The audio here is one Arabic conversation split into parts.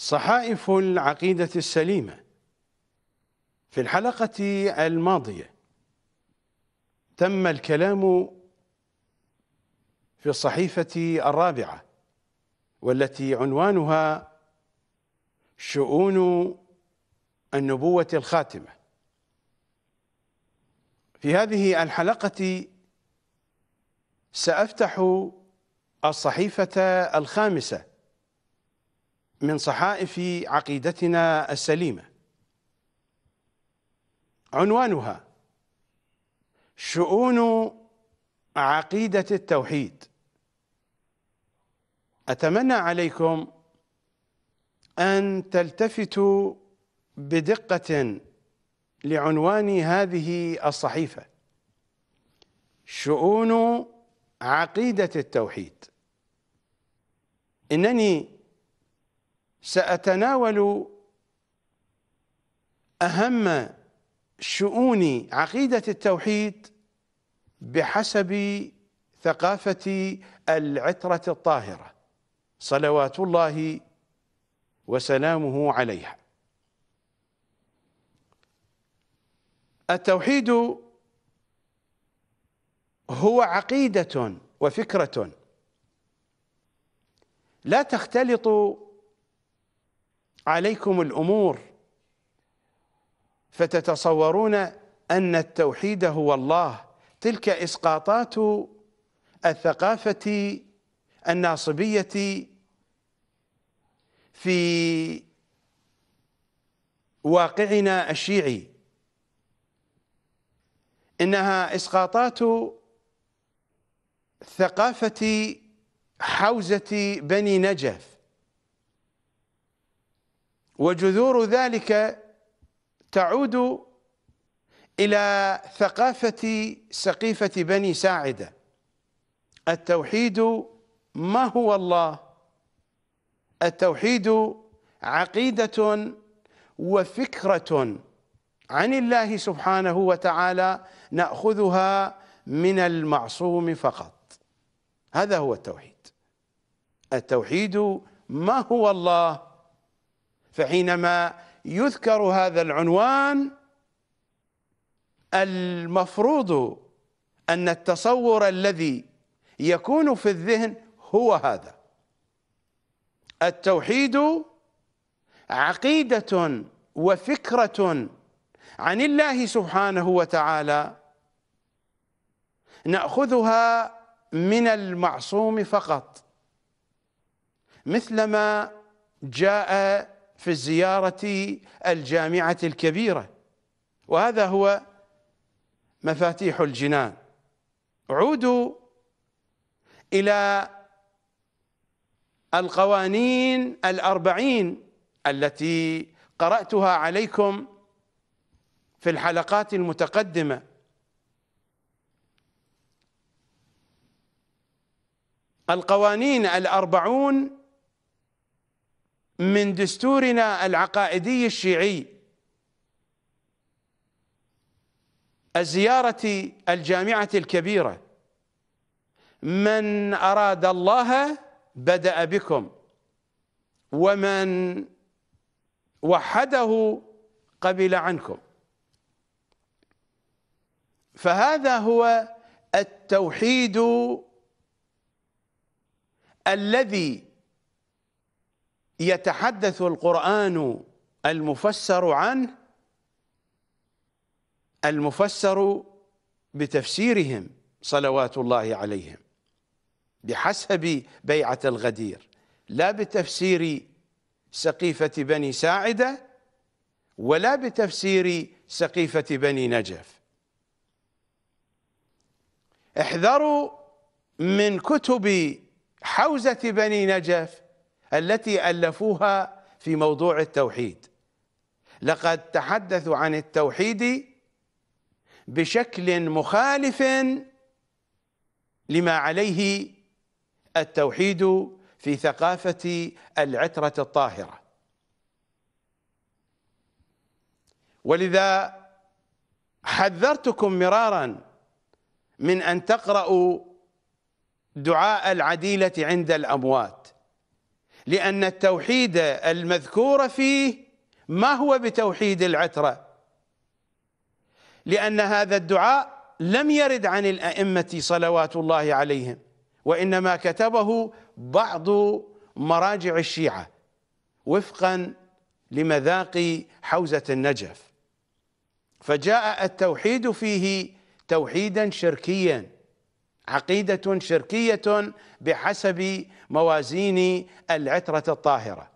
صحائف العقيدة السليمة في الحلقة الماضية تم الكلام في الصحيفة الرابعة والتي عنوانها شؤون النبوة الخاتمة في هذه الحلقة سأفتح الصحيفة الخامسة من صحائف عقيدتنا السليمة عنوانها شؤون عقيدة التوحيد أتمنى عليكم أن تلتفتوا بدقة لعنوان هذه الصحيفة شؤون عقيدة التوحيد إنني سأتناول أهم شؤون عقيدة التوحيد بحسب ثقافة العترة الطاهرة صلوات الله وسلامه عليها التوحيد هو عقيدة وفكرة لا تختلط عليكم الأمور فتتصورون أن التوحيد هو الله تلك إسقاطات الثقافة الناصبية في واقعنا الشيعي إنها إسقاطات ثقافة حوزة بني نجف وجذور ذلك تعود إلى ثقافة سقيفة بني ساعدة التوحيد ما هو الله التوحيد عقيدة وفكرة عن الله سبحانه وتعالى نأخذها من المعصوم فقط هذا هو التوحيد التوحيد ما هو الله فحينما يذكر هذا العنوان المفروض أن التصور الذي يكون في الذهن هو هذا التوحيد عقيدة وفكرة عن الله سبحانه وتعالى نأخذها من المعصوم فقط مثلما جاء في الزيارة الجامعة الكبيرة وهذا هو مفاتيح الجنان عودوا إلى القوانين الأربعين التي قرأتها عليكم في الحلقات المتقدمة القوانين الأربعون من دستورنا العقائدي الشيعي الزيارة الجامعة الكبيرة من أراد الله بدأ بكم ومن وحده قبل عنكم فهذا هو التوحيد الذي يتحدث القرآن المفسر عنه المفسر بتفسيرهم صلوات الله عليهم بحسب بيعة الغدير لا بتفسير سقيفة بني ساعدة ولا بتفسير سقيفة بني نجف احذروا من كتب حوزة بني نجف التي ألفوها في موضوع التوحيد لقد تحدثوا عن التوحيد بشكل مخالف لما عليه التوحيد في ثقافة العترة الطاهرة ولذا حذرتكم مرارا من أن تقرأوا دعاء العديلة عند الأموات لأن التوحيد المذكور فيه ما هو بتوحيد العترة لأن هذا الدعاء لم يرد عن الأئمة صلوات الله عليهم وإنما كتبه بعض مراجع الشيعة وفقا لمذاق حوزة النجف فجاء التوحيد فيه توحيدا شركيا عقيدة شركية بحسب موازين العترة الطاهرة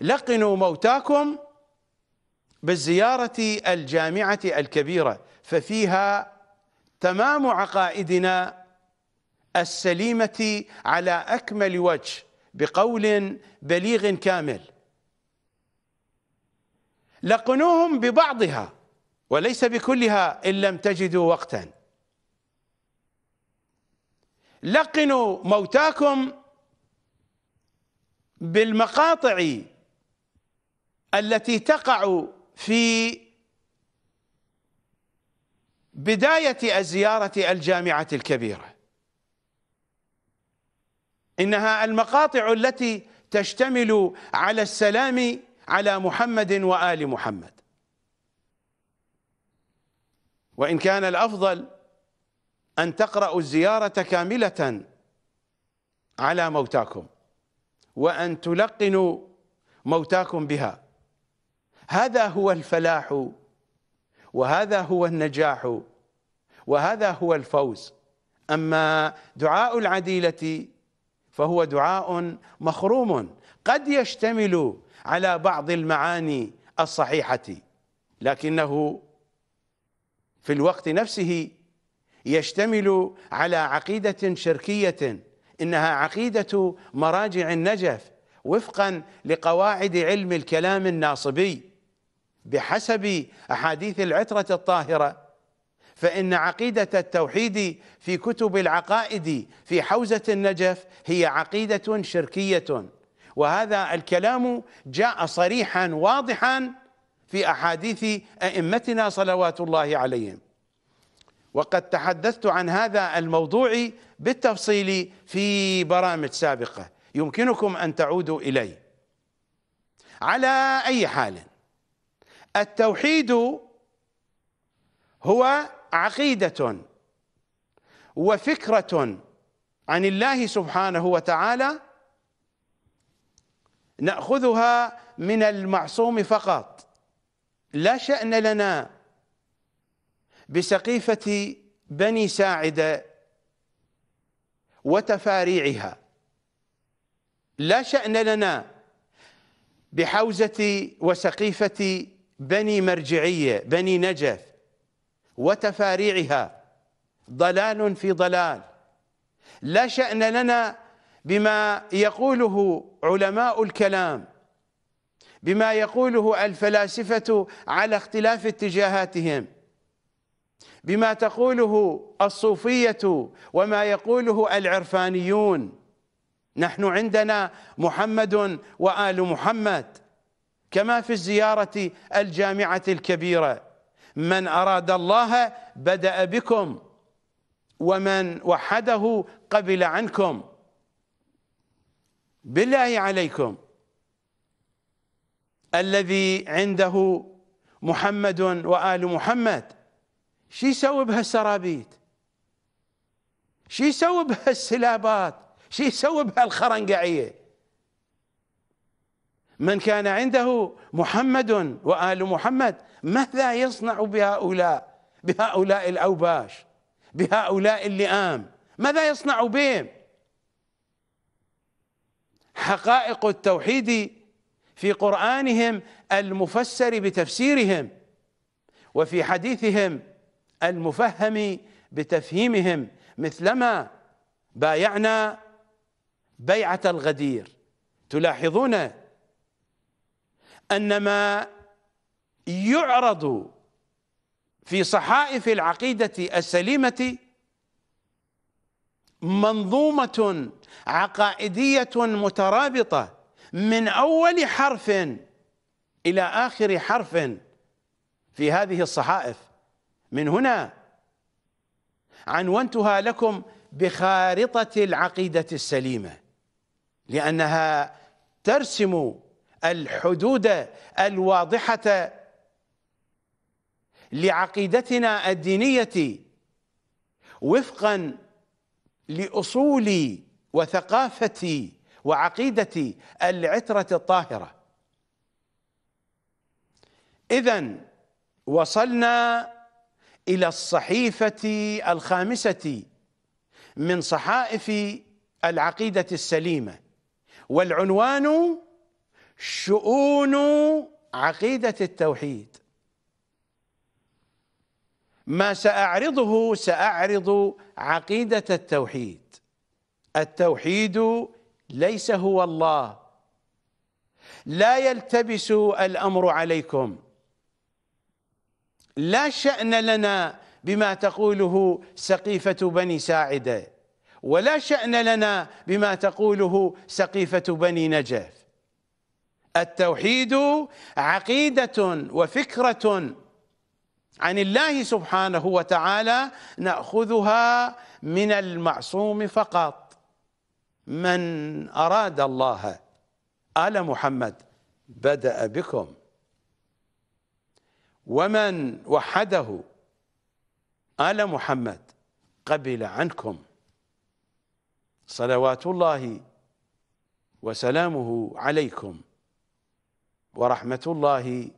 لقنوا موتاكم بالزيارة الجامعة الكبيرة ففيها تمام عقائدنا السليمة على أكمل وجه بقول بليغ كامل لقنوهم ببعضها وليس بكلها إن لم تجدوا وقتاً لقنوا موتاكم بالمقاطع التي تقع في بداية الزيارة الجامعة الكبيرة إنها المقاطع التي تشتمل على السلام على محمد وآل محمد وإن كان الأفضل أن تقرأوا الزيارة كاملة على موتاكم وأن تلقنوا موتاكم بها هذا هو الفلاح وهذا هو النجاح وهذا هو الفوز أما دعاء العديلة فهو دعاء مخروم قد يشتمل على بعض المعاني الصحيحة لكنه في الوقت نفسه يشتمل على عقيدة شركية إنها عقيدة مراجع النجف وفقا لقواعد علم الكلام الناصبي بحسب أحاديث العترة الطاهرة فإن عقيدة التوحيد في كتب العقائد في حوزة النجف هي عقيدة شركية وهذا الكلام جاء صريحا واضحا في أحاديث أئمتنا صلوات الله عليهم وقد تحدثت عن هذا الموضوع بالتفصيل في برامج سابقة يمكنكم أن تعودوا إليه على أي حال التوحيد هو عقيدة وفكرة عن الله سبحانه وتعالى نأخذها من المعصوم فقط لا شأن لنا بسقيفة بني ساعدة وتفاريعها لا شأن لنا بحوزة وسقيفة بني مرجعية بني نجف وتفاريعها ضلال في ضلال لا شأن لنا بما يقوله علماء الكلام بما يقوله الفلاسفة على اختلاف اتجاهاتهم بما تقوله الصوفية وما يقوله العرفانيون نحن عندنا محمد وآل محمد كما في الزيارة الجامعة الكبيرة من أراد الله بدأ بكم ومن وحده قبل عنكم بالله عليكم الذي عنده محمد وآل محمد شو يسوي بهالسرابيت شو يسوي بهالسلابات شو يسوي بهالخرنقعيه من كان عنده محمد وآل محمد ماذا يصنع بهؤلاء بهؤلاء الأوباش بهؤلاء اللئام ماذا يصنع بهم حقائق التوحيد في قرآنهم المفسر بتفسيرهم وفي حديثهم المفهم بتفهيمهم مثلما بايعنا بيعة الغدير تلاحظون أن ما يعرض في صحائف العقيدة السليمة منظومة عقائدية مترابطة من أول حرف إلى آخر حرف في هذه الصحائف من هنا عنونتها لكم بخارطة العقيدة السليمة لأنها ترسم الحدود الواضحة لعقيدتنا الدينية وفقا لأصول وثقافة وعقيدة العترة الطاهرة إذا وصلنا إلى الصحيفة الخامسة من صحائف العقيدة السليمة والعنوان شؤون عقيدة التوحيد ما سأعرضه سأعرض عقيدة التوحيد التوحيد ليس هو الله لا يلتبس الأمر عليكم لا شأن لنا بما تقوله سقيفة بني ساعدة ولا شأن لنا بما تقوله سقيفة بني نجف التوحيد عقيدة وفكرة عن الله سبحانه وتعالى نأخذها من المعصوم فقط من أراد الله آل محمد بدأ بكم ومن وحده آل محمد قبل عنكم صلوات الله وسلامه عليكم ورحمة الله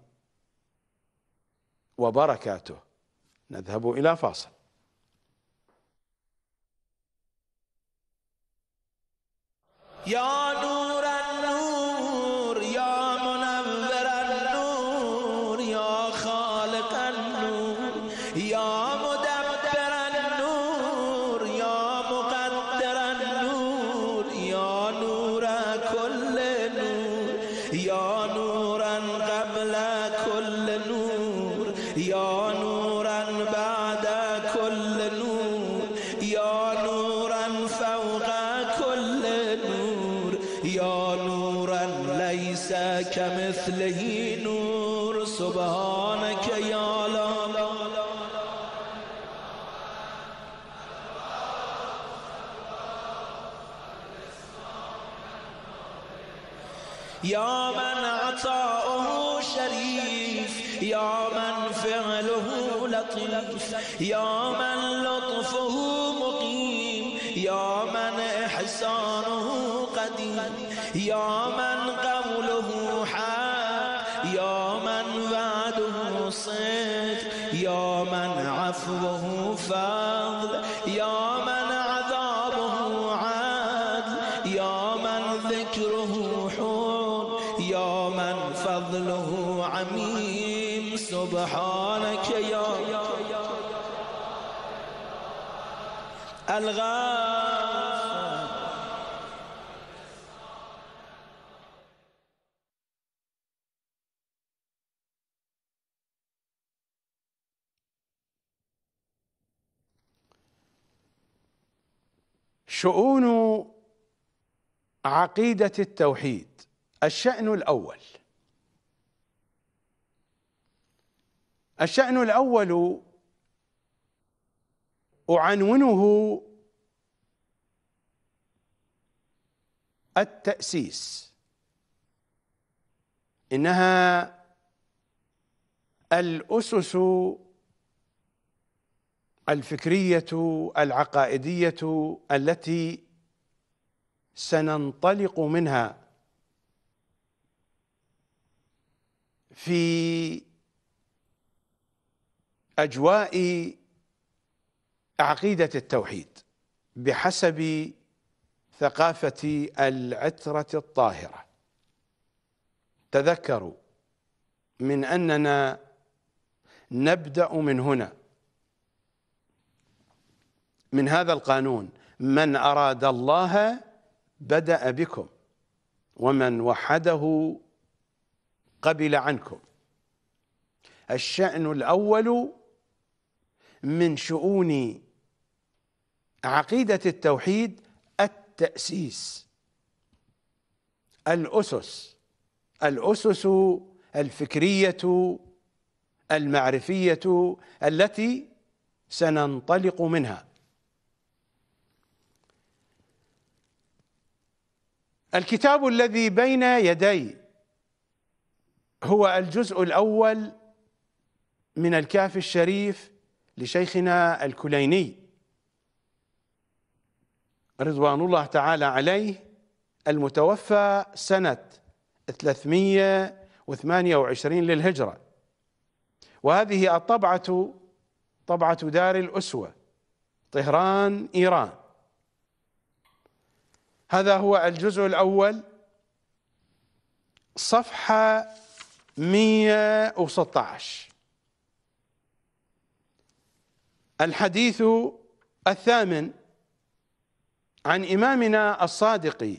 وبركاته نذهب إلى فاصل يا يا من لطفه مقيم يا من إحسانه قديم يا من قوله حق يا من وعده صدق يا من عفوه فضل يا من عذابه عدل يا من ذكره حور يا من فضله عميم سبحانك يا الغاصة شؤون عقيدة التوحيد الشأن الأول الشأن الأول أعنونه التأسيس إنها الأسس الفكرية العقائدية التي سننطلق منها في أجواء عقيدة التوحيد بحسب ثقافة العترة الطاهرة تذكروا من أننا نبدأ من هنا من هذا القانون من أراد الله بدأ بكم ومن وحده قبل عنكم الشأن الأول من شؤون عقيدة التوحيد التأسيس الأسس الأسس الفكرية المعرفية التي سننطلق منها الكتاب الذي بين يدي هو الجزء الأول من الكاف الشريف لشيخنا الكليني رضوان الله تعالى عليه المتوفى سنة 328 للهجرة وهذه الطبعة طبعة دار الأسوة طهران إيران هذا هو الجزء الأول صفحة 116 الحديث الثامن عن إمامنا الصادق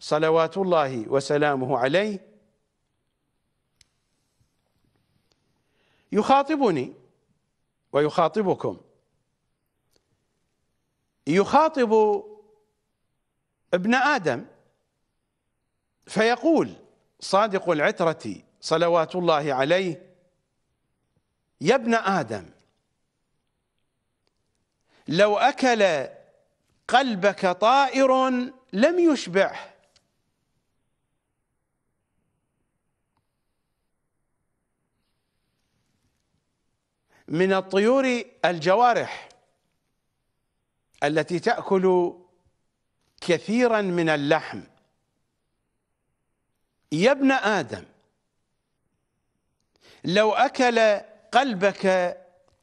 صلوات الله وسلامه عليه يخاطبني ويخاطبكم يخاطب ابن آدم فيقول صادق العترة صلوات الله عليه يا ابن آدم لو أكل قلبك طائر لم يشبعه من الطيور الجوارح التي تأكل كثيرا من اللحم يا ابن آدم لو أكل قلبك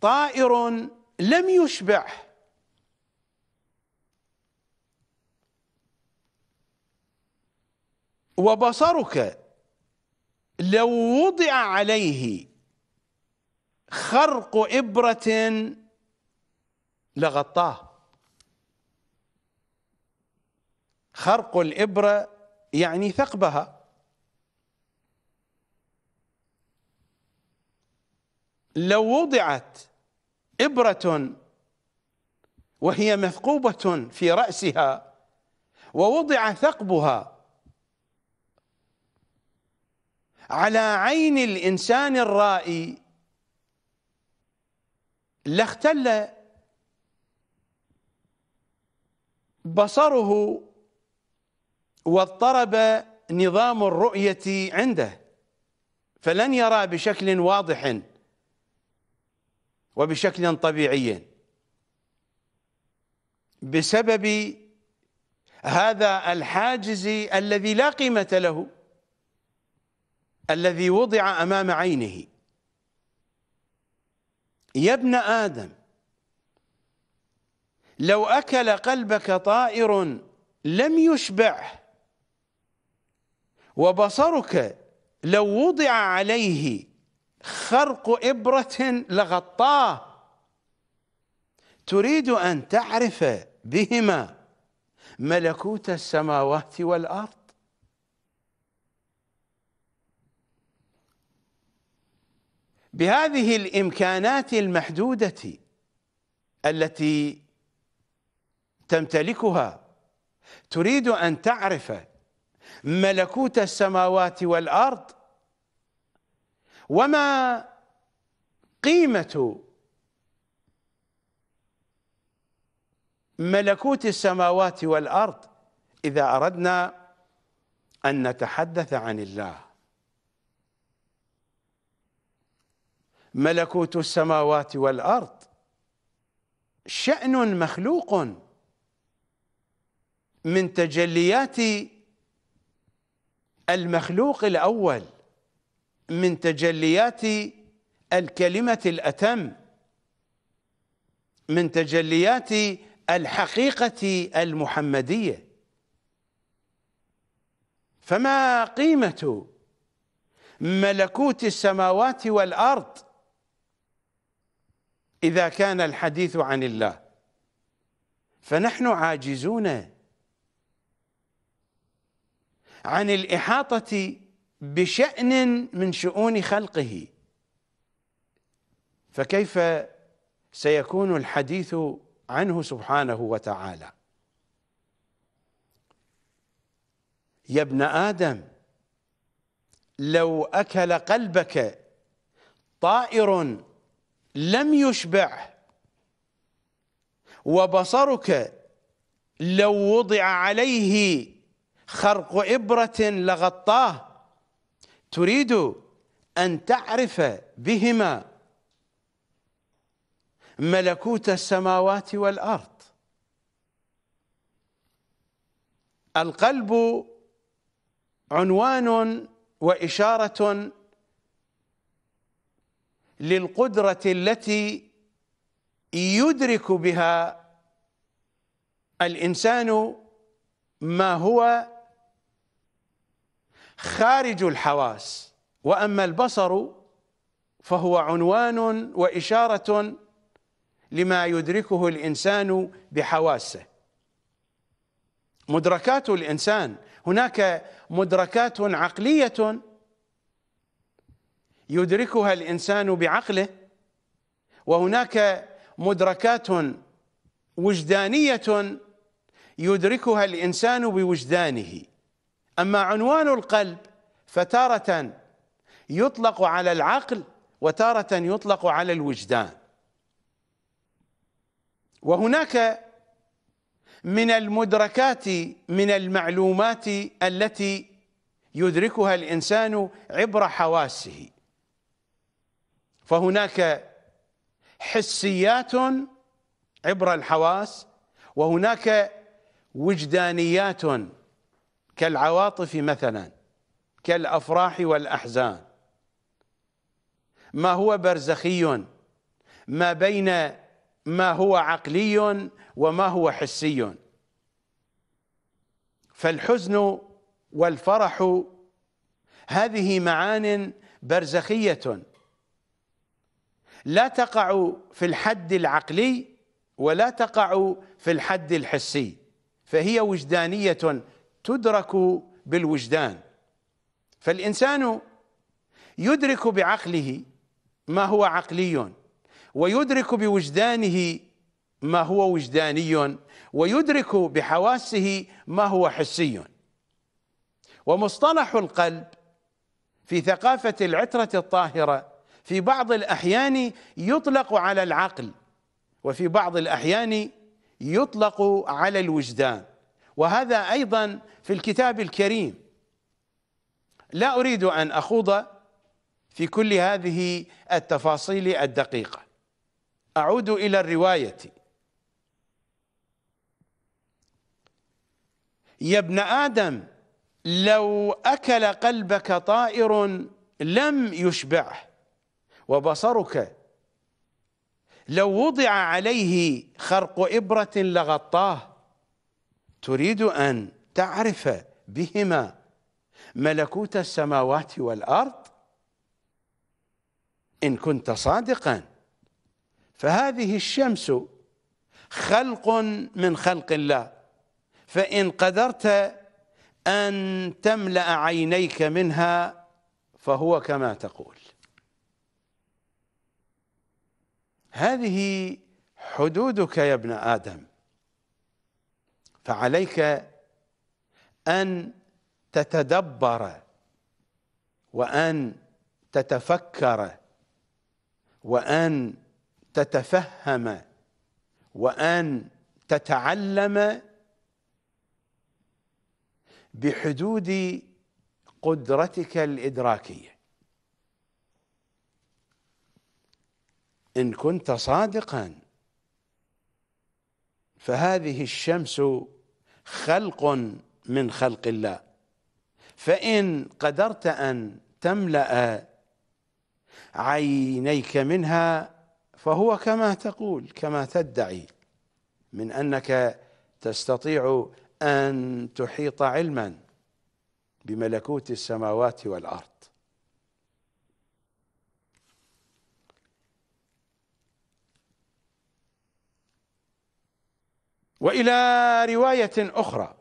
طائر لم يشبعه وبصرك لو وضع عليه خرق إبرة لغطاه خرق الإبرة يعني ثقبها لو وضعت إبرة وهي مثقوبة في رأسها ووضع ثقبها على عين الإنسان الرائي لاختل بصره واضطرب نظام الرؤية عنده فلن يرى بشكل واضح وبشكل طبيعي بسبب هذا الحاجز الذي لا قيمة له الذي وضع أمام عينه يا ابن آدم لو أكل قلبك طائر لم يشبعه وبصرك لو وضع عليه خرق إبرة لغطاه تريد أن تعرف بهما ملكوت السماوات والأرض بهذه الامكانات المحدوده التي تمتلكها تريد ان تعرف ملكوت السماوات والارض وما قيمه ملكوت السماوات والارض اذا اردنا ان نتحدث عن الله ملكوت السماوات والارض شان مخلوق من تجليات المخلوق الاول من تجليات الكلمه الاتم من تجليات الحقيقه المحمديه فما قيمه ملكوت السماوات والارض إذا كان الحديث عن الله فنحن عاجزون عن الإحاطة بشأن من شؤون خلقه فكيف سيكون الحديث عنه سبحانه وتعالى يا ابن آدم لو أكل قلبك طائر لم يشبعه وبصرك لو وضع عليه خرق إبرة لغطاه تريد أن تعرف بهما ملكوت السماوات والأرض القلب عنوان وإشارة للقدرة التي يدرك بها الإنسان ما هو خارج الحواس وأما البصر فهو عنوان وإشارة لما يدركه الإنسان بحواسه مدركات الإنسان هناك مدركات عقلية يدركها الانسان بعقله وهناك مدركات وجدانيه يدركها الانسان بوجدانه اما عنوان القلب فتاره يطلق على العقل وتاره يطلق على الوجدان وهناك من المدركات من المعلومات التي يدركها الانسان عبر حواسه فهناك حسيات عبر الحواس وهناك وجدانيات كالعواطف مثلا كالافراح والاحزان ما هو برزخي ما بين ما هو عقلي وما هو حسي فالحزن والفرح هذه معان برزخيه لا تقع في الحد العقلي ولا تقع في الحد الحسي فهي وجدانية تدرك بالوجدان فالإنسان يدرك بعقله ما هو عقلي ويدرك بوجدانه ما هو وجداني ويدرك بحواسه ما هو حسي ومصطلح القلب في ثقافة العترة الطاهرة في بعض الأحيان يطلق على العقل وفي بعض الأحيان يطلق على الوجدان وهذا أيضا في الكتاب الكريم لا أريد أن أخوض في كل هذه التفاصيل الدقيقة أعود إلى الرواية يا ابن آدم لو أكل قلبك طائر لم يشبعه وبصرك لو وضع عليه خرق إبرة لغطاه تريد أن تعرف بهما ملكوت السماوات والأرض إن كنت صادقا فهذه الشمس خلق من خلق الله فإن قدرت أن تملأ عينيك منها فهو كما تقول هذه حدودك يا ابن آدم فعليك أن تتدبر وأن تتفكر وأن تتفهم وأن تتعلم بحدود قدرتك الإدراكية إن كنت صادقا فهذه الشمس خلق من خلق الله فإن قدرت أن تملأ عينيك منها فهو كما تقول كما تدعي من أنك تستطيع أن تحيط علما بملكوت السماوات والأرض والى روايه اخرى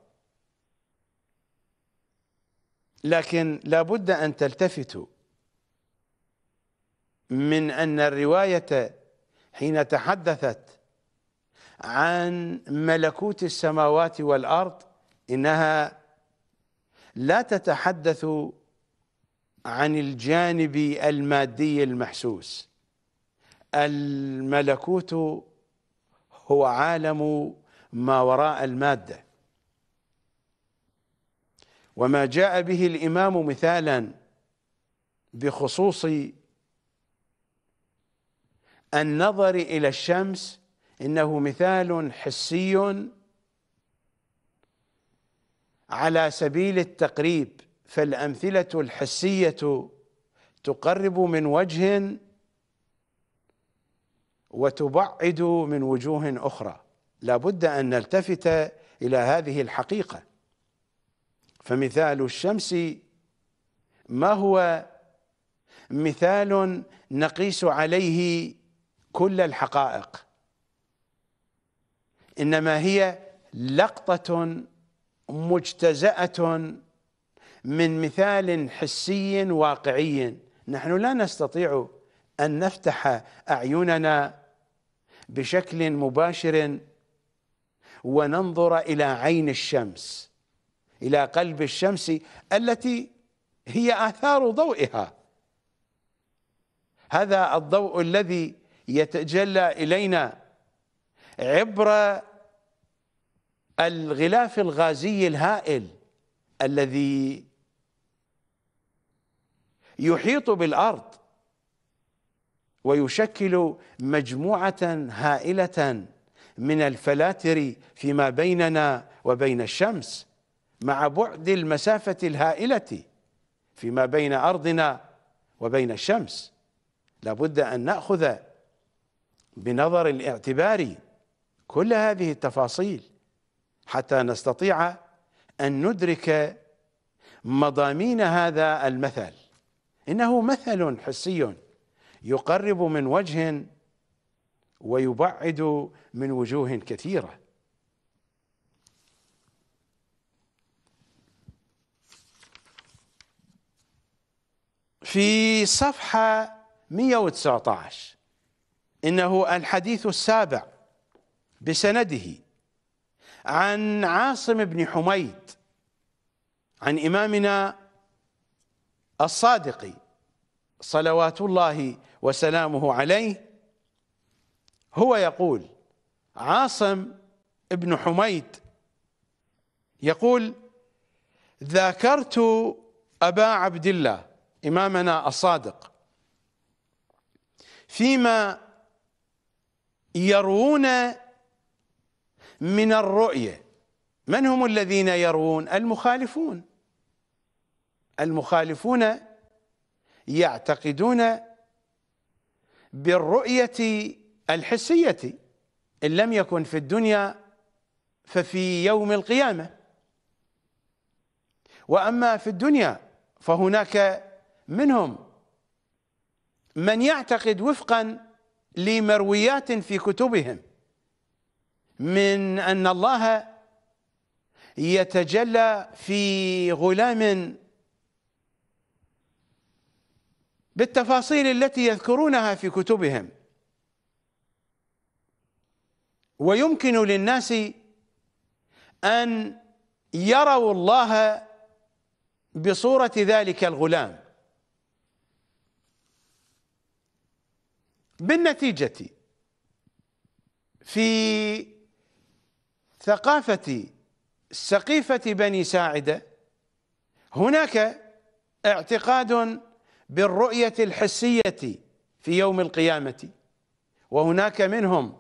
لكن لا بد ان تلتفتوا من ان الروايه حين تحدثت عن ملكوت السماوات والارض انها لا تتحدث عن الجانب المادي المحسوس الملكوت هو عالم ما وراء الماده وما جاء به الامام مثالا بخصوص النظر الى الشمس انه مثال حسي على سبيل التقريب فالامثله الحسيه تقرب من وجه وتبعد من وجوه اخرى لابد أن نلتفت إلى هذه الحقيقة فمثال الشمس ما هو مثال نقيس عليه كل الحقائق إنما هي لقطة مجتزأة من مثال حسي واقعي نحن لا نستطيع أن نفتح أعيننا بشكل مباشر وننظر إلى عين الشمس إلى قلب الشمس التي هي آثار ضوئها هذا الضوء الذي يتجلى إلينا عبر الغلاف الغازي الهائل الذي يحيط بالأرض ويشكل مجموعة هائلة من الفلاتر فيما بيننا وبين الشمس مع بعد المسافة الهائلة فيما بين أرضنا وبين الشمس لابد أن نأخذ بنظر الاعتبار كل هذه التفاصيل حتى نستطيع أن ندرك مضامين هذا المثل إنه مثل حسي يقرب من وجه ويبعد من وجوه كثيره في صفحة 119 إنه الحديث السابع بسنده عن عاصم بن حميد عن إمامنا الصادق صلوات الله وسلامه عليه هو يقول عاصم بن حميد يقول ذاكرت أبا عبد الله إمامنا الصادق فيما يروون من الرؤية من هم الذين يروون المخالفون المخالفون يعتقدون بالرؤية الحسية إن لم يكن في الدنيا ففي يوم القيامة وأما في الدنيا فهناك منهم من يعتقد وفقا لمرويات في كتبهم من أن الله يتجلى في غلام بالتفاصيل التي يذكرونها في كتبهم ويمكن للناس أن يروا الله بصورة ذلك الغلام بالنتيجة في ثقافة سقيفة بني ساعدة هناك اعتقاد بالرؤية الحسية في يوم القيامة وهناك منهم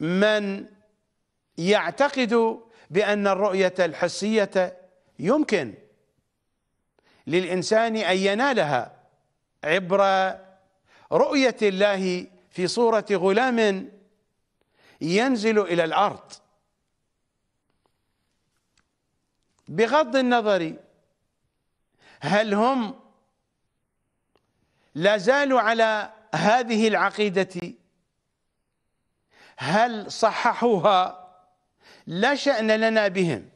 من يعتقد بأن الرؤية الحسية يمكن للإنسان أن ينالها عبر رؤية الله في صورة غلام ينزل إلى الأرض بغض النظر هل هم لا زالوا على هذه العقيدة هل صححوها لا شأن لنا بهم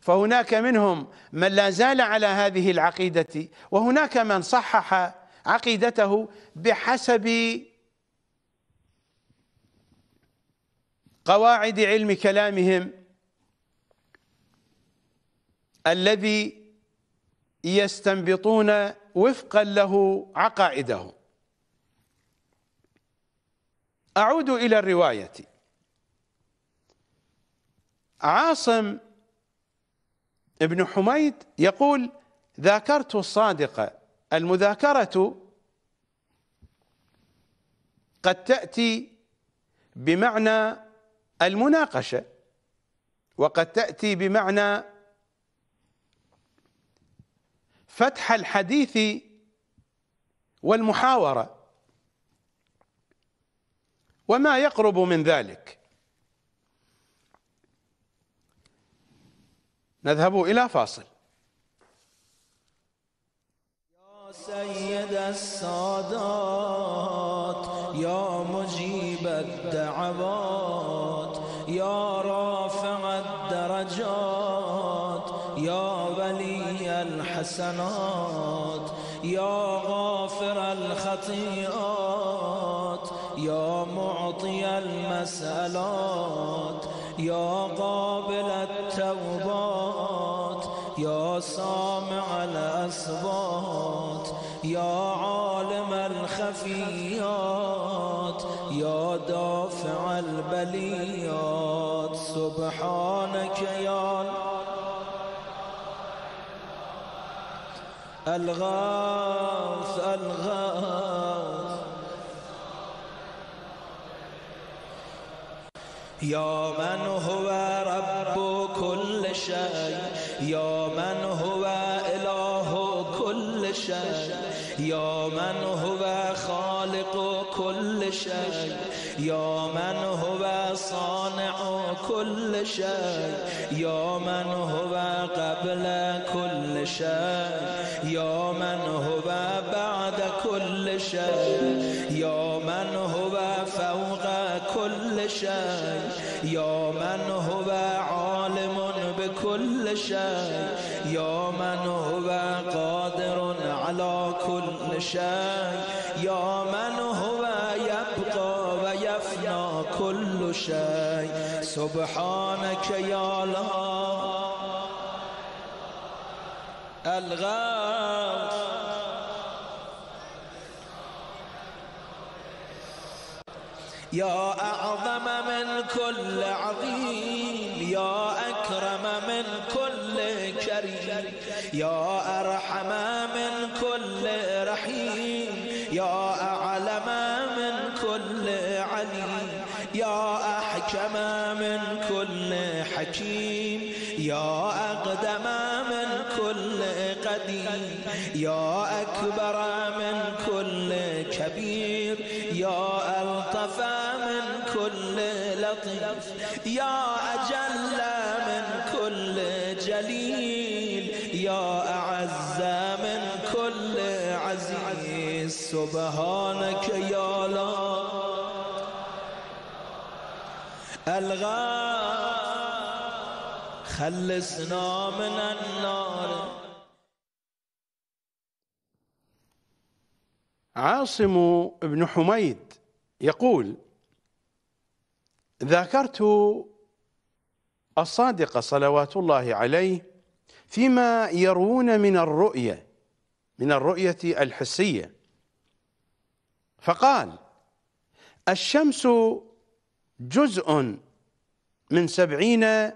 فهناك منهم من لا زال على هذه العقيدة وهناك من صحح عقيدته بحسب قواعد علم كلامهم الذي يستنبطون وفقا له عقائدهم أعود إلى الرواية عاصم ابن حميد يقول ذاكرت الصادقة المذاكرة قد تأتي بمعنى المناقشة وقد تأتي بمعنى فتح الحديث والمحاورة وما يقرب من ذلك نذهب إلى فاصل يا سيد السادات يا مجيب الدعوات يا رافع الدرجات يا ولي الحسنات يا غافر الخطيئات يا معطي المسألات يا قابل التوبات يا سامع الأصوات يا عالم الخفيات يا دافع البليات سبحانك يا الغاث الغاث یا من هو رب کل شی یا من هو اله کل شی یا من هو خالق کل شی یا من هو صانع کل شی یا من هو قبل کل شی یا من هو بعد کل شی یا من هو عالم بکل شیء یا من هو قادر علی کل شیء یا من هو و یفنا کل شیء سبحانک یا الله الغاث يا أعظم من كل عظيم يا أكرم من كل كريم يا أرحم من كل رحيم يا أعلم من كل عليم يا أحكم من كل حكيم يا أقدم من كل قديم يا أكبر سبحانك يا لا الغا خلصنا من النار عاصم بن حميد يقول ذاكرت الصادق صلوات الله عليه فيما يروون من الرؤية من الرؤية الحسية فقال الشمس جزء من سبعين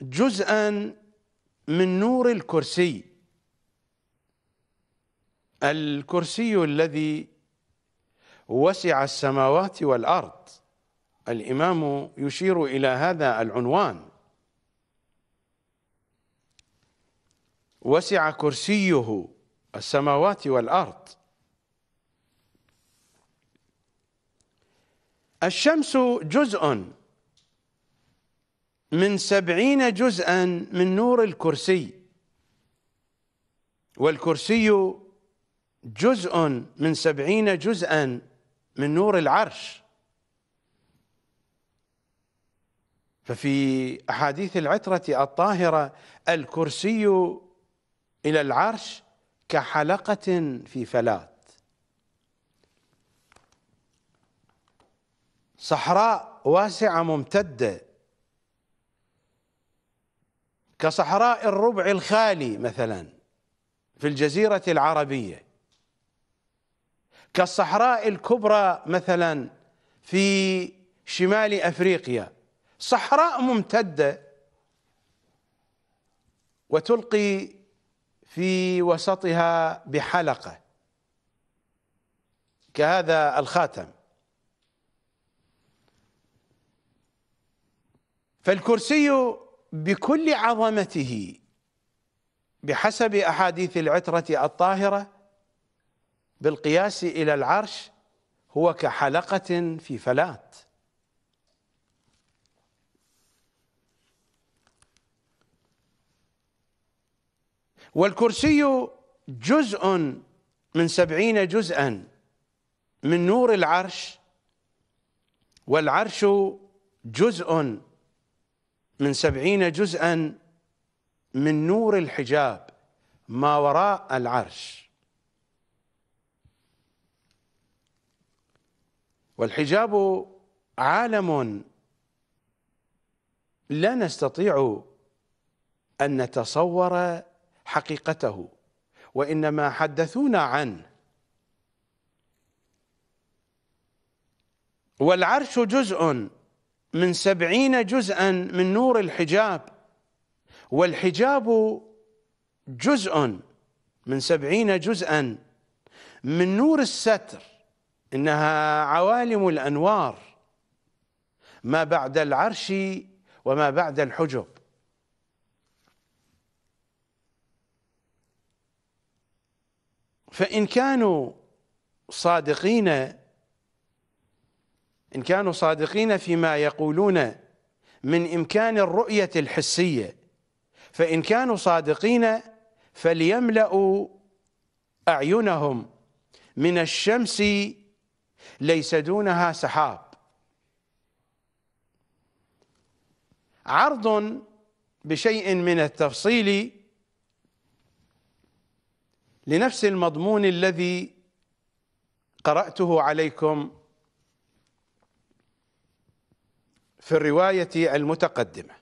جزءا من نور الكرسي الكرسي الذي وسع السماوات والارض الامام يشير الى هذا العنوان وسع كرسيه السماوات والارض الشمس جزء من سبعين جزءا من نور الكرسي والكرسي جزء من سبعين جزءا من نور العرش ففي أحاديث العترة الطاهرة الكرسي إلى العرش كحلقة في فلاة صحراء واسعة ممتدة كصحراء الربع الخالي مثلا في الجزيرة العربية كالصحراء الكبرى مثلا في شمال أفريقيا صحراء ممتدة وتلقي في وسطها بحلقة كهذا الخاتم فالكرسي بكل عظمته بحسب احاديث العتره الطاهره بالقياس الى العرش هو كحلقه في فلات والكرسي جزء من سبعين جزءا من نور العرش والعرش جزء من سبعين جزءا من نور الحجاب ما وراء العرش والحجاب عالم لا نستطيع أن نتصور حقيقته وإنما حدثونا عنه والعرش جزء من سبعين جزءا من نور الحجاب والحجاب جزء من سبعين جزءا من نور الستر إنها عوالم الأنوار ما بعد العرش وما بعد الحجب فإن كانوا صادقين إن كانوا صادقين فيما يقولون من إمكان الرؤية الحسية فإن كانوا صادقين فليملأوا أعينهم من الشمس ليس دونها سحاب عرض بشيء من التفصيل لنفس المضمون الذي قرأته عليكم في الرواية المتقدمة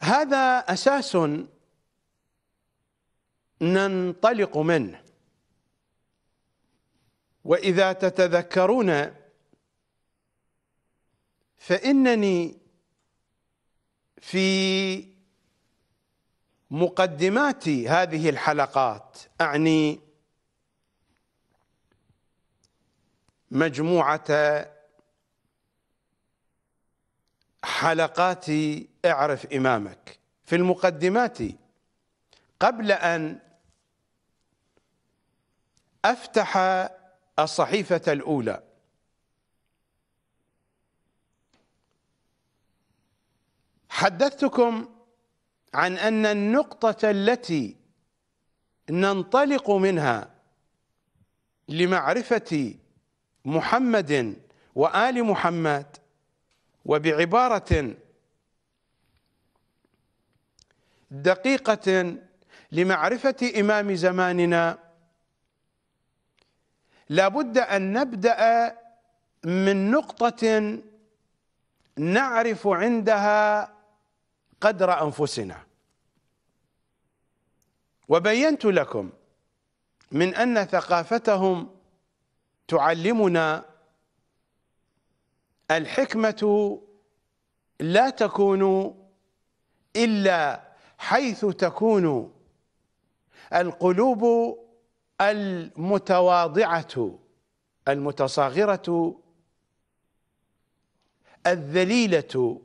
هذا أساس ننطلق منه وإذا تتذكرون فإنني في مقدمات هذه الحلقات أعني مجموعة حلقات اعرف إمامك في المقدمات قبل أن أفتح الصحيفة الأولى حدثتكم عن أن النقطة التي ننطلق منها لمعرفة محمد وآل محمد وبعبارة دقيقة لمعرفة إمام زماننا لابد أن نبدأ من نقطة نعرف عندها قدر أنفسنا وبينت لكم من أن ثقافتهم تعلمنا الحكمة لا تكون إلا حيث تكون القلوب المتواضعة المتصاغرة الذليلة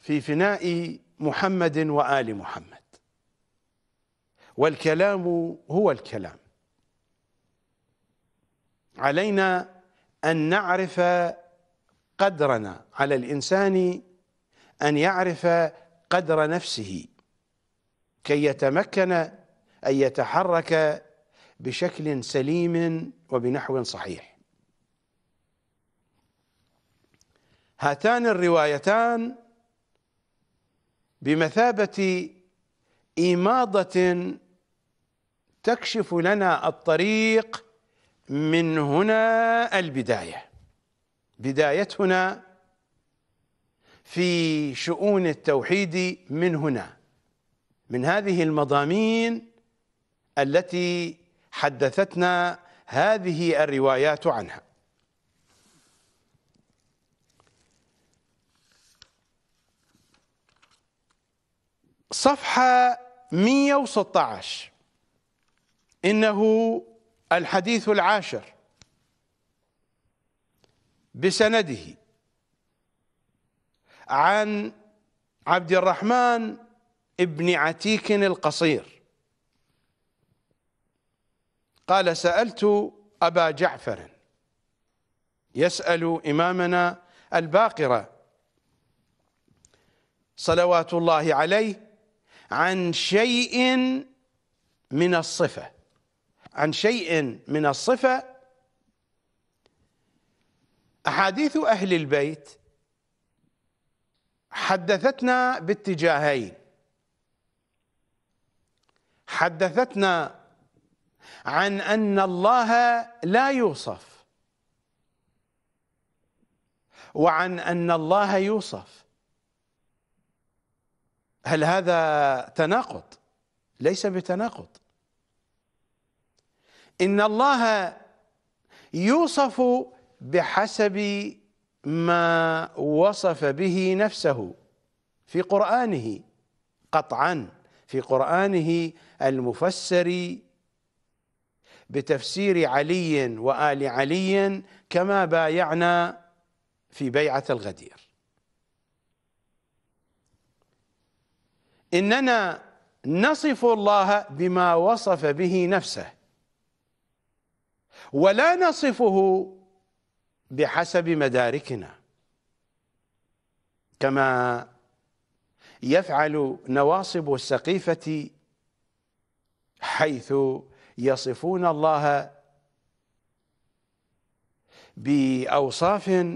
في فناء محمد وآل محمد والكلام هو الكلام علينا أن نعرف قدرنا على الإنسان أن يعرف قدر نفسه كي يتمكن أن يتحرك بشكل سليم وبنحو صحيح هاتان الروايتان بمثابة إيماضة تكشف لنا الطريق من هنا البداية بدايتنا في شؤون التوحيد من هنا من هذه المضامين التي حدثتنا هذه الروايات عنها صفحة 116 إنه الحديث العاشر بسنده عن عبد الرحمن ابن عتيك القصير قال سألت أبا جعفر يسأل إمامنا الباقرة صلوات الله عليه عن شيء من الصفة عن شيء من الصفة أحاديث أهل البيت حدثتنا باتجاهين حدثتنا عن أن الله لا يوصف وعن أن الله يوصف هل هذا تناقض؟ ليس بتناقض إن الله يوصف بحسب ما وصف به نفسه في قرآنه قطعا في قرآنه المفسر بتفسير علي وآل علي كما بايعنا في بيعة الغدير إننا نصف الله بما وصف به نفسه ولا نصفه بحسب مداركنا كما يفعل نواصب السقيفة حيث يصفون الله بأوصاف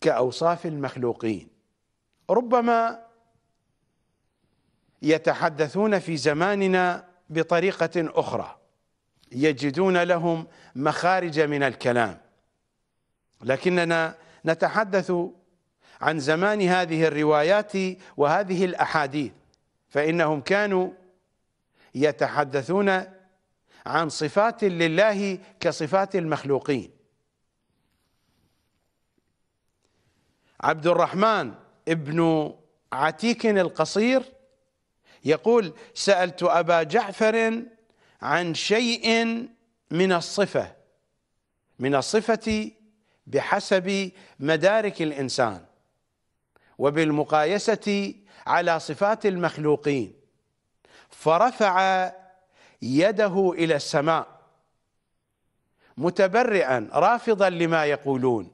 كأوصاف المخلوقين ربما يتحدثون في زماننا بطريقة أخرى يجدون لهم مخارج من الكلام لكننا نتحدث عن زمان هذه الروايات وهذه الأحاديث فإنهم كانوا يتحدثون عن صفات لله كصفات المخلوقين عبد الرحمن ابن عتيك القصير يقول سألت أبا جعفر عن شيء من الصفة من الصفة بحسب مدارك الإنسان وبالمقايسة على صفات المخلوقين فرفع يده إلى السماء متبرئا رافضا لما يقولون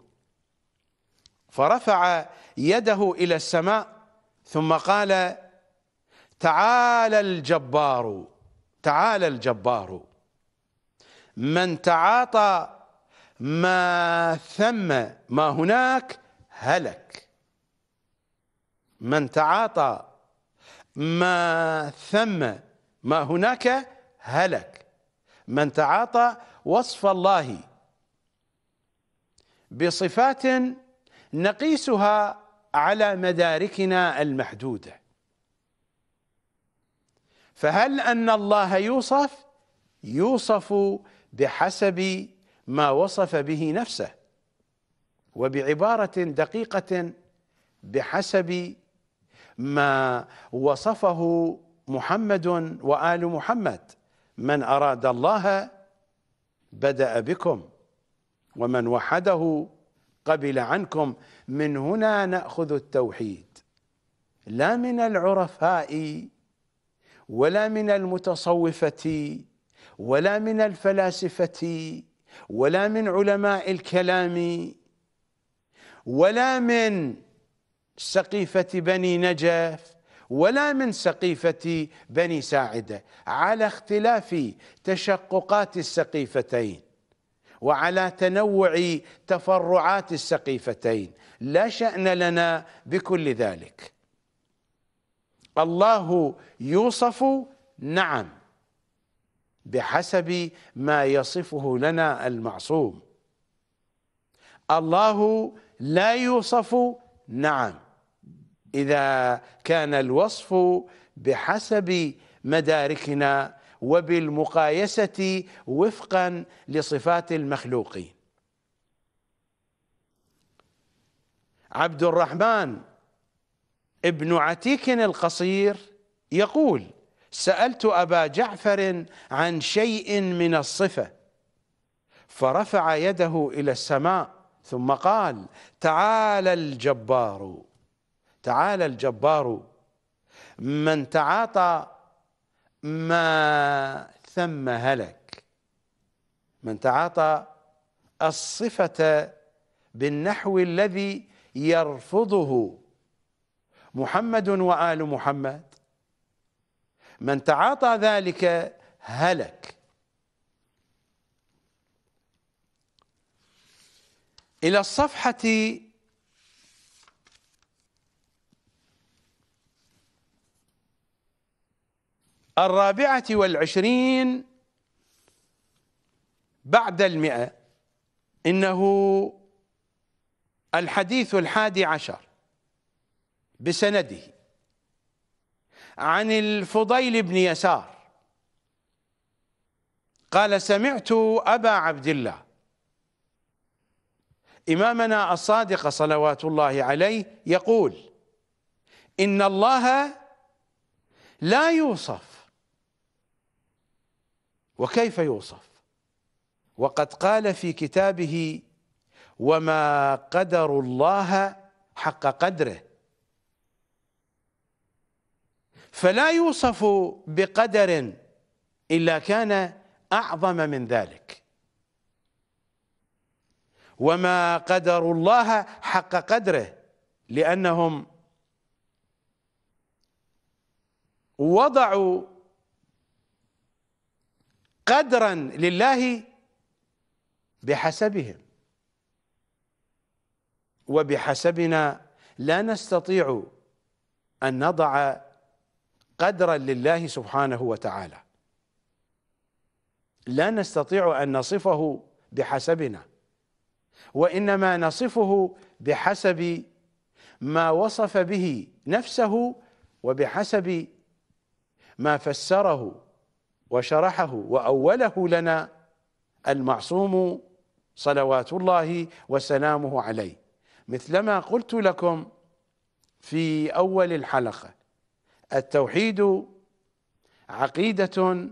فرفع يده إلى السماء ثم قال تعالى الجبار تعالى الجبار من تعاطى ما ثم ما هناك هلك من تعاطى ما ثم ما هناك هلك من تعاطى وصف الله بصفات نقيسها على مداركنا المحدوده فهل أن الله يوصف يوصف بحسب ما وصف به نفسه وبعبارة دقيقة بحسب ما وصفه محمد وآل محمد من أراد الله بدأ بكم ومن وحده قبل عنكم من هنا نأخذ التوحيد لا من العرفاء ولا من المتصوفة ولا من الفلاسفة ولا من علماء الكلام ولا من سقيفة بني نجف ولا من سقيفة بني ساعدة على اختلاف تشققات السقيفتين وعلى تنوع تفرعات السقيفتين لا شأن لنا بكل ذلك الله يوصف نعم بحسب ما يصفه لنا المعصوم الله لا يوصف نعم اذا كان الوصف بحسب مداركنا وبالمقايسه وفقا لصفات المخلوقين عبد الرحمن ابن عتيك القصير يقول سألت أبا جعفر عن شيء من الصفة فرفع يده إلى السماء ثم قال تعالى الجبار تعالى الجبار من تعاطى ما ثم هلك من تعاطى الصفة بالنحو الذي يرفضه محمد وآل محمد من تعاطى ذلك هلك إلى الصفحة الرابعة والعشرين بعد المئة إنه الحديث الحادي عشر بسنده عن الفضيل بن يسار قال سمعت أبا عبد الله إمامنا الصادق صلوات الله عليه يقول إن الله لا يوصف وكيف يوصف وقد قال في كتابه وما قدر الله حق قدره فلا يوصف بقدر إلا كان أعظم من ذلك وما قدروا الله حق قدره لأنهم وضعوا قدرا لله بحسبهم وبحسبنا لا نستطيع أن نضع قدرا لله سبحانه وتعالى لا نستطيع أن نصفه بحسبنا وإنما نصفه بحسب ما وصف به نفسه وبحسب ما فسره وشرحه وأوله لنا المعصوم صلوات الله وسلامه عليه مثلما قلت لكم في أول الحلقة التوحيد عقيدة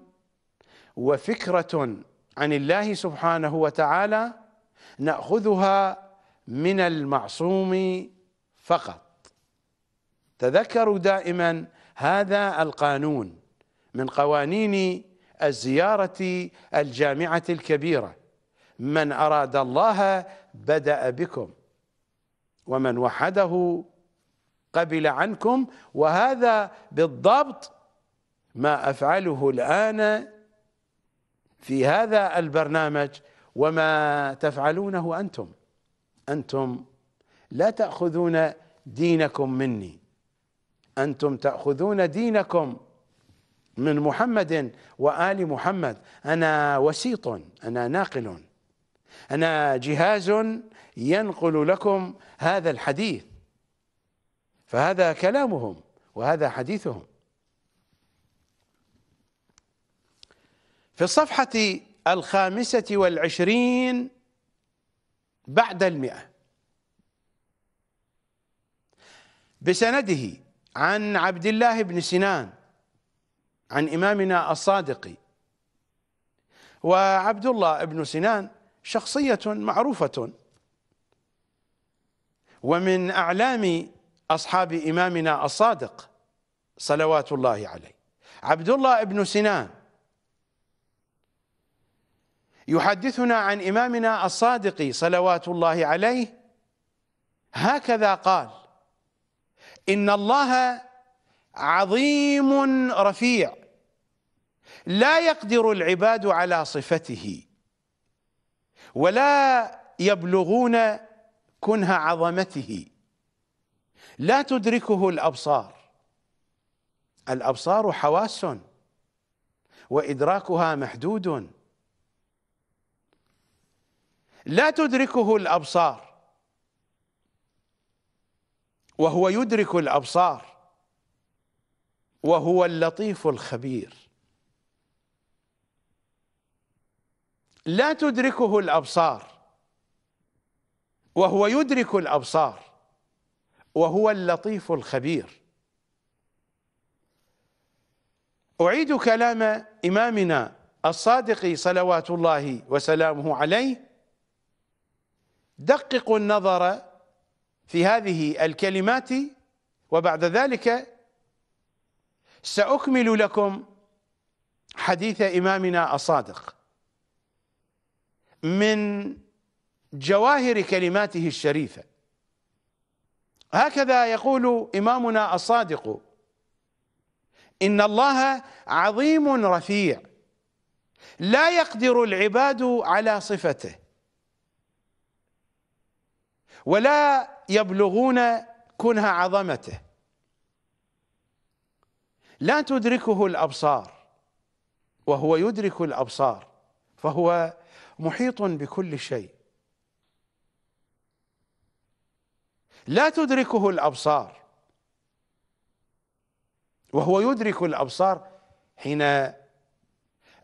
وفكرة عن الله سبحانه وتعالى نأخذها من المعصوم فقط تذكروا دائما هذا القانون من قوانين الزيارة الجامعة الكبيرة من أراد الله بدأ بكم ومن وحده قبل عنكم وهذا بالضبط ما أفعله الآن في هذا البرنامج وما تفعلونه أنتم أنتم لا تأخذون دينكم مني أنتم تأخذون دينكم من محمد وآل محمد أنا وسيط أنا ناقل أنا جهاز ينقل لكم هذا الحديث فهذا كلامهم وهذا حديثهم في الصفحة الخامسة والعشرين بعد المئة بسنده عن عبد الله بن سنان عن إمامنا الصادق وعبد الله بن سنان شخصية معروفة ومن أعلام أصحاب إمامنا الصادق صلوات الله عليه عبد الله بن سنان يحدثنا عن إمامنا الصادق صلوات الله عليه هكذا قال إن الله عظيم رفيع لا يقدر العباد على صفته ولا يبلغون كنه عظمته لا تدركه الابصار الابصار حواس وادراكها محدود لا تدركه الابصار وهو يدرك الابصار وهو اللطيف الخبير لا تدركه الابصار وهو يدرك الابصار وهو اللطيف الخبير أعيد كلام إمامنا الصادق صلوات الله وسلامه عليه دققوا النظر في هذه الكلمات وبعد ذلك سأكمل لكم حديث إمامنا الصادق من جواهر كلماته الشريفة هكذا يقول إمامنا الصادق إن الله عظيم رفيع لا يقدر العباد على صفته ولا يبلغون كنه عظمته لا تدركه الأبصار وهو يدرك الأبصار فهو محيط بكل شيء لا تدركه الابصار وهو يدرك الابصار حين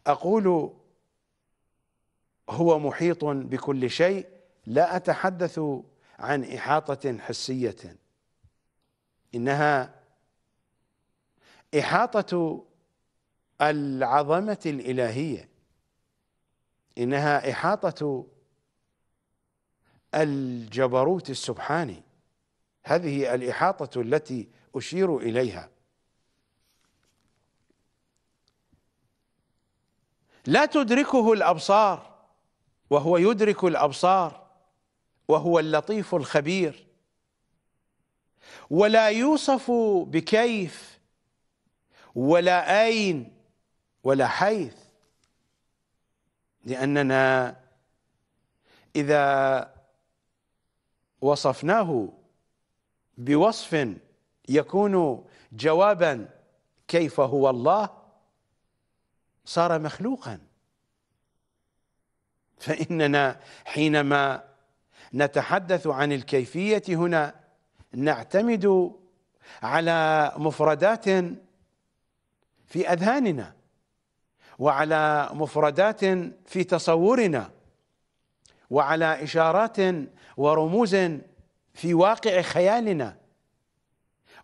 اقول هو محيط بكل شيء لا اتحدث عن احاطه حسيه انها احاطه العظمه الالهيه انها احاطه الجبروت السبحاني هذه الإحاطة التي أشير إليها لا تدركه الأبصار وهو يدرك الأبصار وهو اللطيف الخبير ولا يوصف بكيف ولا أين ولا حيث لأننا إذا وصفناه بوصف يكون جوابا كيف هو الله صار مخلوقا فإننا حينما نتحدث عن الكيفية هنا نعتمد على مفردات في أذهاننا وعلى مفردات في تصورنا وعلى إشارات ورموز في واقع خيالنا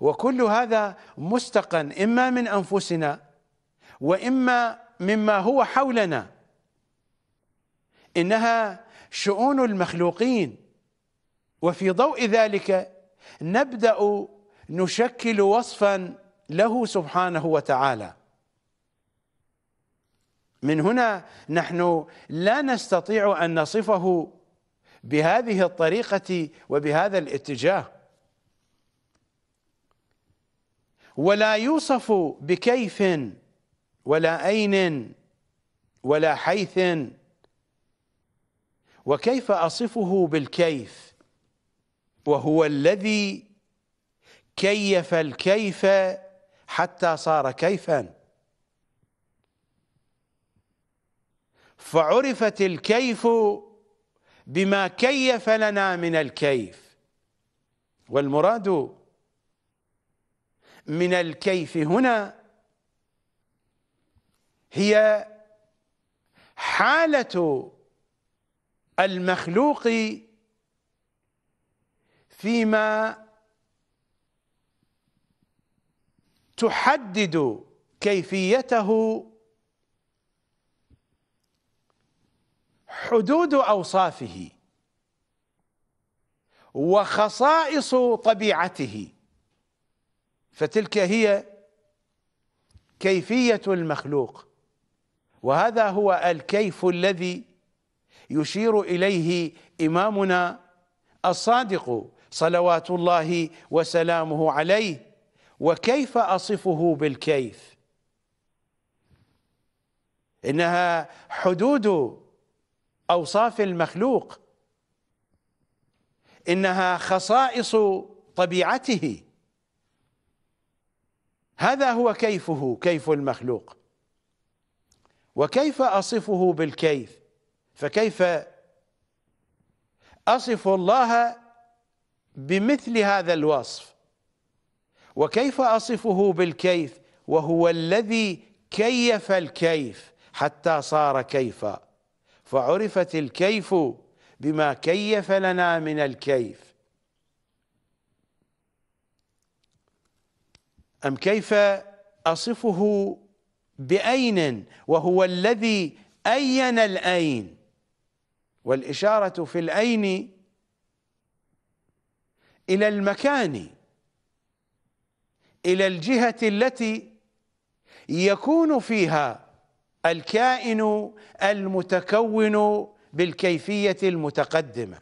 وكل هذا مستقى اما من انفسنا واما مما هو حولنا انها شؤون المخلوقين وفي ضوء ذلك نبدا نشكل وصفا له سبحانه وتعالى من هنا نحن لا نستطيع ان نصفه بهذه الطريقة وبهذا الاتجاه ولا يوصف بكيف ولا أين ولا حيث وكيف أصفه بالكيف وهو الذي كيف الكيف حتى صار كيفا فعرفت الكيف بما كيف لنا من الكيف والمراد من الكيف هنا هي حالة المخلوق فيما تحدد كيفيته حدود اوصافه وخصائص طبيعته فتلك هي كيفيه المخلوق وهذا هو الكيف الذي يشير اليه امامنا الصادق صلوات الله وسلامه عليه وكيف اصفه بالكيف انها حدود أوصاف المخلوق إنها خصائص طبيعته هذا هو كيفه كيف المخلوق وكيف أصفه بالكيف فكيف أصف الله بمثل هذا الوصف وكيف أصفه بالكيف وهو الذي كيف الكيف حتى صار كيفا فعرفت الكيف بما كيف لنا من الكيف أم كيف أصفه بأين وهو الذي أين الأين والإشارة في الأين إلى المكان إلى الجهة التي يكون فيها الكائن المتكون بالكيفية المتقدمة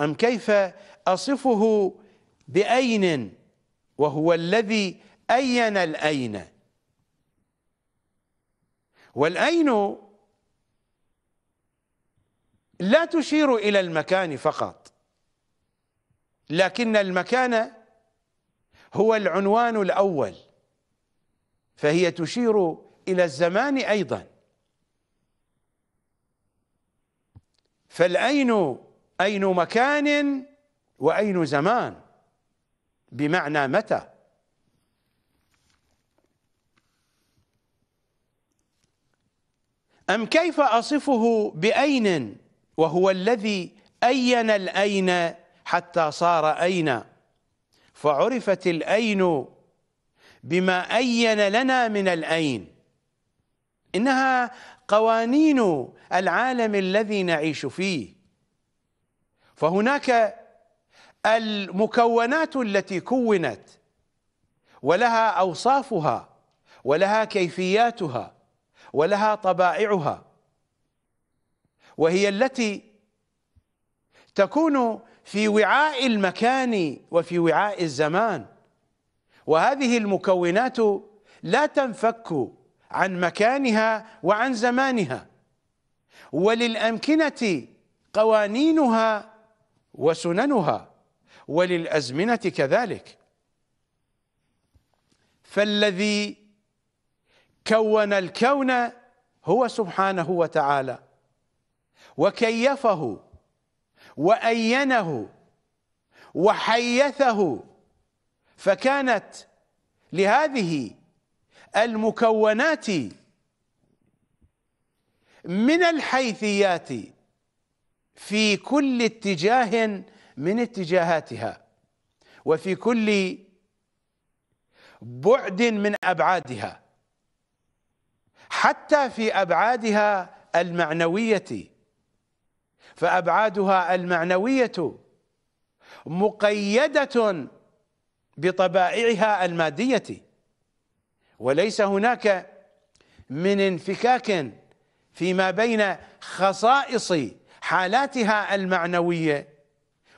أم كيف أصفه بأين وهو الذي أين الأين والأين لا تشير إلى المكان فقط لكن المكان هو العنوان الأول فهي تشير إلى الزمان أيضا فالأين أين مكان وأين زمان بمعنى متى أم كيف أصفه بأين وهو الذي أين الأين حتى صار أين فعرفت الأين بما أين لنا من الأين إنها قوانين العالم الذي نعيش فيه فهناك المكونات التي كونت ولها أوصافها ولها كيفياتها ولها طبائعها وهي التي تكون في وعاء المكان وفي وعاء الزمان وهذه المكونات لا تنفك عن مكانها وعن زمانها وللأمكنة قوانينها وسننها وللأزمنة كذلك فالذي كون الكون هو سبحانه وتعالى وكيفه وأينه وحيثه فكانت لهذه المكونات من الحيثيات في كل اتجاه من اتجاهاتها وفي كل بعد من ابعادها حتى في ابعادها المعنويه فابعادها المعنويه مقيده بطبائعها المادية وليس هناك من انفكاك فيما بين خصائص حالاتها المعنوية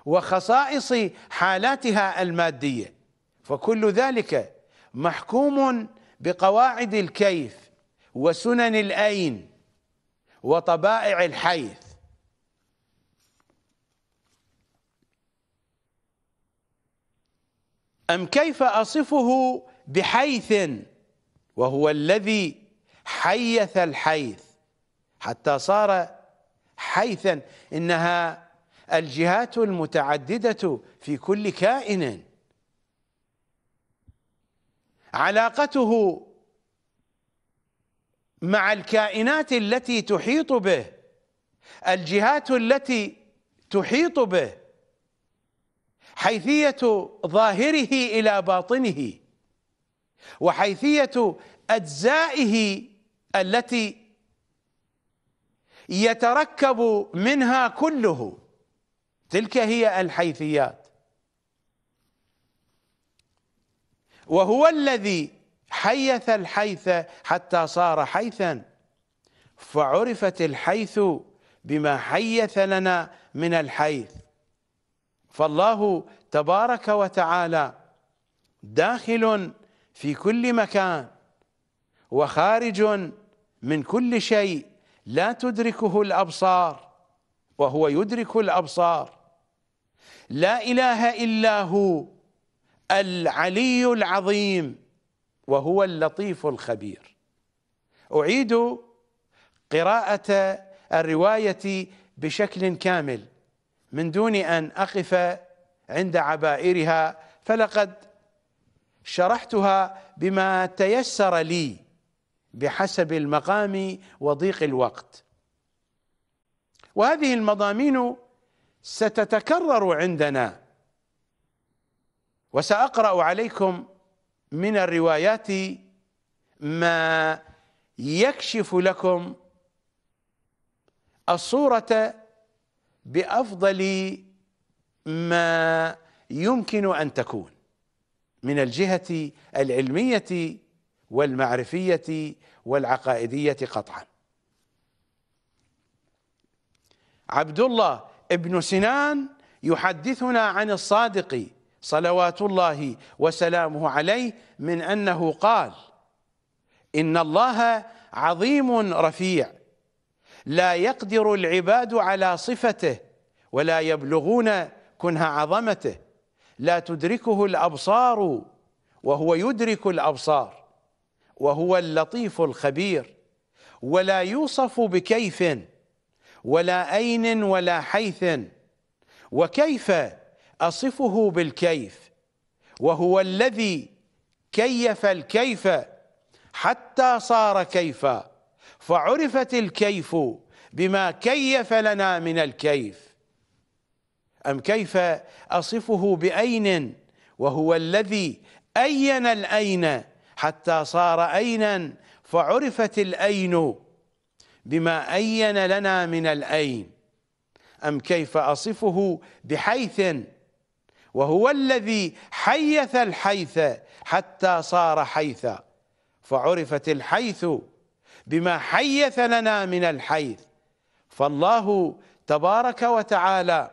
وخصائص حالاتها المادية فكل ذلك محكوم بقواعد الكيف وسنن الأين وطبائع الحيث أم كيف أصفه بحيث وهو الذي حيث الحيث حتى صار حيثا إنها الجهات المتعددة في كل كائن علاقته مع الكائنات التي تحيط به الجهات التي تحيط به حيثية ظاهره إلى باطنه وحيثية أجزائه التي يتركب منها كله تلك هي الحيثيات وهو الذي حيث الحيث حتى صار حيثا فعرفت الحيث بما حيث لنا من الحيث فالله تبارك وتعالى داخل في كل مكان وخارج من كل شيء لا تدركه الأبصار وهو يدرك الأبصار لا إله إلا هو العلي العظيم وهو اللطيف الخبير أعيد قراءة الرواية بشكل كامل من دون أن أقف عند عبائرها فلقد شرحتها بما تيسر لي بحسب المقام وضيق الوقت وهذه المضامين ستتكرر عندنا وساقرا عليكم من الروايات ما يكشف لكم الصوره بافضل ما يمكن ان تكون من الجهه العلميه والمعرفيه والعقائديه قطعا عبد الله ابن سنان يحدثنا عن الصادق صلوات الله وسلامه عليه من انه قال ان الله عظيم رفيع لا يقدر العباد على صفته ولا يبلغون كنه عظمته لا تدركه الأبصار وهو يدرك الأبصار وهو اللطيف الخبير ولا يوصف بكيف ولا أين ولا حيث وكيف أصفه بالكيف وهو الذي كيف الكيف حتى صار كيفاً فعرفت الكيف بما كيف لنا من الكيف أم كيف أصفه بأين وهو الذي أين الأين حتى صار أينا فعرفت الأين بما أين لنا من الأين أم كيف أصفه بحيث وهو الذي حيث الحيث حتى صار حيثا فعرفت الحيث بما حيث لنا من الحيث فالله تبارك وتعالى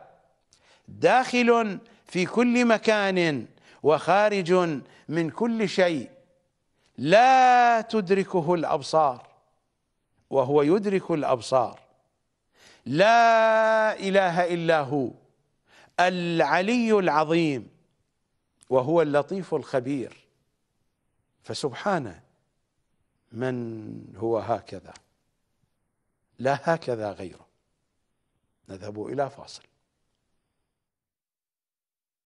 داخل في كل مكان وخارج من كل شيء لا تدركه الابصار وهو يدرك الابصار لا اله الا هو العلي العظيم وهو اللطيف الخبير فسبحانه من هو هكذا لا هكذا غيره نذهب إلى فاصل